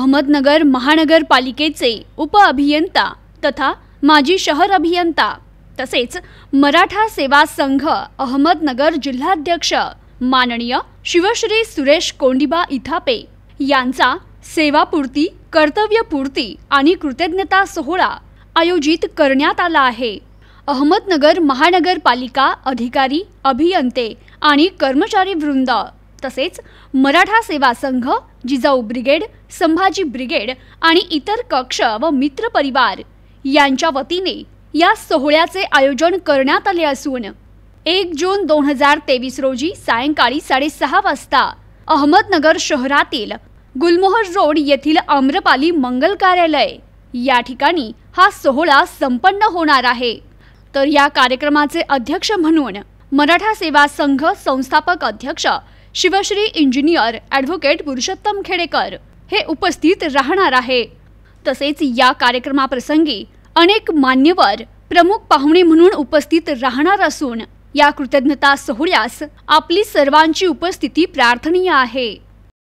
अहमदनगर महानगरपालिकेचे उपअभियंता तथा माजी शहर अभियंता तसेच मराठा सेवा संघ अहमदनगर जिल्हाध्यक्ष माननीय शिवश्री सुरेश कोंडिबा इथापे यांचा सेवापूर्ती कर्तव्यपूर्ती आणि कृतज्ञता सोहळा आयोजित करण्यात आला आहे अहमदनगर महानगरपालिका अधिकारी अभियंते आणि कर्मचारी वृंद तसेच मराठा सेवा संघ जिजाऊ ब्रिगेड संभाजी ब्रिगेड आणि इतर कक्ष व मित्र परिवार यांच्या वतीने या सोहळ्याचे आयोजन करण्यात आले असून एक जून दोन हजार तेवीस रोजी सायंकाळी साडेसहा वाजता अहमदनगर शहरातील गुलमोहर रोड येथील आम्रपाली मंगल कार्यालय या ठिकाणी हा सोहळा संपन्न होणार आहे तर या कार्यक्रमाचे अध्यक्ष म्हणून मराठा सेवा संघ संस्थापक अध्यक्ष शिवश्री इंजिनियर ॲडव्होकेट पुरुषोत्तम खेडेकर हे उपस्थित राहणार आहे तसेच या कार्यक्रमाप्रसंगी अनेक मान्यवर प्रमुख पाहुणे म्हणून उपस्थित राहणार असून या कृतज्ञता सोहळ्यास आपली सर्वांची उपस्थिती प्रार्थनीय आहे